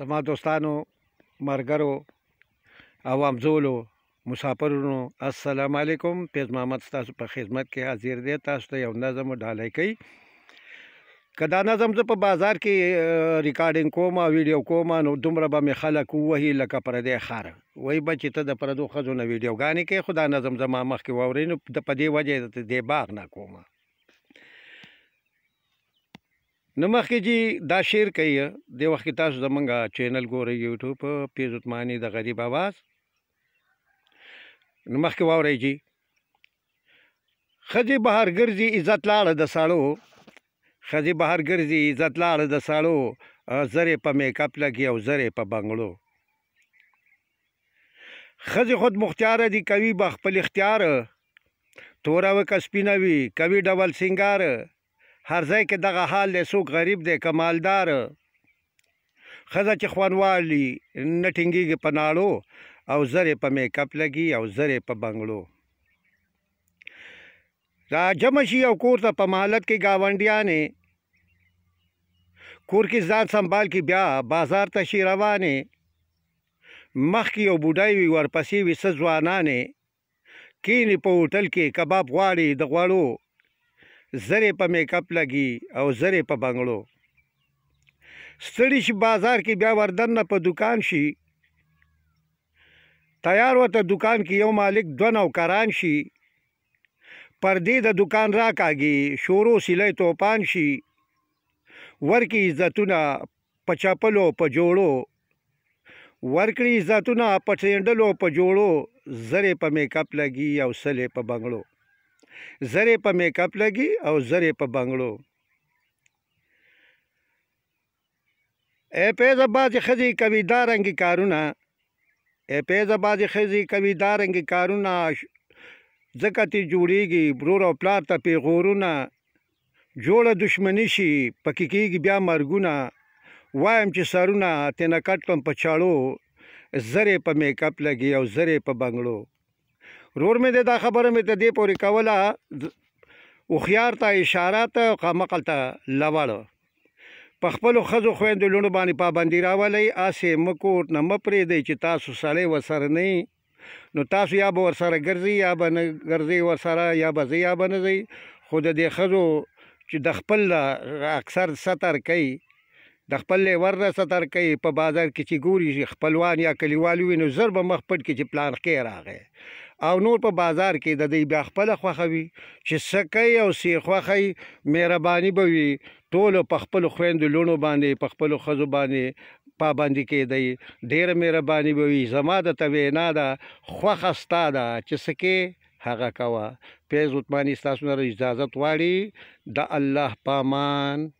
زما دوستانو مرګرو عوام زولو مسافرونو السلام علیکم پیز محمد تاسو په خدمت کې حاضر دی تاسو ته یو نظم ډالۍ کوي کدا نظم زه په بازار کې ریکارډینګ کوم او ویډیو کوم نو دومره به می خلک وهی لکه پردې خار وای بچی ته د پردو خزونه ویډیو غانې کې خدا نظم زما مخ کې وورینو د پدې وجه د دې باغ نه کومه نو مخکې چې دا شیر کوي د وخت کې تاسو زمونږ چینل ګورئ یوټیوب پیز عثماني د غریب आवाज نو مخکې واورئ جی خځې بهر ګرځي عزت لاړه د ساړو خځې بهر ګرځي عزت لاړه د ساړو زرې په میک اپ لګي او زرې په بنگلو خځې خود مختار دي کوي بخپل اختیار تورا وک سپینوي کوي ډبل سنگار هر ځای کې دغه حال دی څوک غریب دی کمالدار خزه چې خوانوالي نه ټینګيږي په ناړو او زره په میک اپ لګي او زره په بنگلو را جمع شي او کور ته په مالت کې گاونډیانې کور کې ځان سنبال کې بیا بازار ته شي روانې مخکې یو بوډای وي ورپسې وي څه ځوانانې کینې په هوټل کې کباب غواړي د غواړو زرې په میک اپ لګي او زرې په بنگړو ستړي شي بازار کې بیا وردن نه په دکان شي تیار وته دکان کې یو مالک دو نو کاران شي پردې د دکان را کاږي شورو سلی توپان شي ورکی عزتونه په چاپلو په جوړو ورکړي عزتونه په ټینډلو په جوړو زرې په میک اپ لګي او سلې په بنگړو زر په میک اپ لګي او زر په بنگړو ای پیزه بازی خزی کوي دارنګي کارونه ای پیزه بازی خزی کوي دارنګي کارونه ځکه تی جوړیږي برور او پلار ته پیغورونه جوړه دشمنی شي پکې کېږي بیا مرګونه وایم چې سرونه تنه کټم په چاړو زرې په میک اپ لګي او زرې په بنگړو رور مې د دا خبره مې ته دې پورې کوله هوښیار ته اشاره ته قامقل ته لوړ په خپل خزو خويندو لونو باندې پابندي راولې آسې مکوټ نه مپرې دی چې تاسو سړی وسر نه نو تاسو یا به ورسره ګرځي یا به نه ګرځي ورسره یا به زی یا به نه زی خو د دې خزو چې د خپل اکثر ستر کوي د خپل لیور نه ستر کوي په بازار کې چې ګوري خپلوان یا کلیوالو وینو زر به مخ پټ کې چې پلان کې راغې او نور په بازار کې د دې بیا خپل خوخوي چې سکه او سی خوخي مهرباني به وي ټول په خپل خويند لونو باندې په خپل خزو باندې پابندي کې دی ډېر مهرباني به وي زما د توینا ده خوخه ستاده چې سکه هغه کوا پیز عثماني تاسو نه اجازه واړي د الله پامان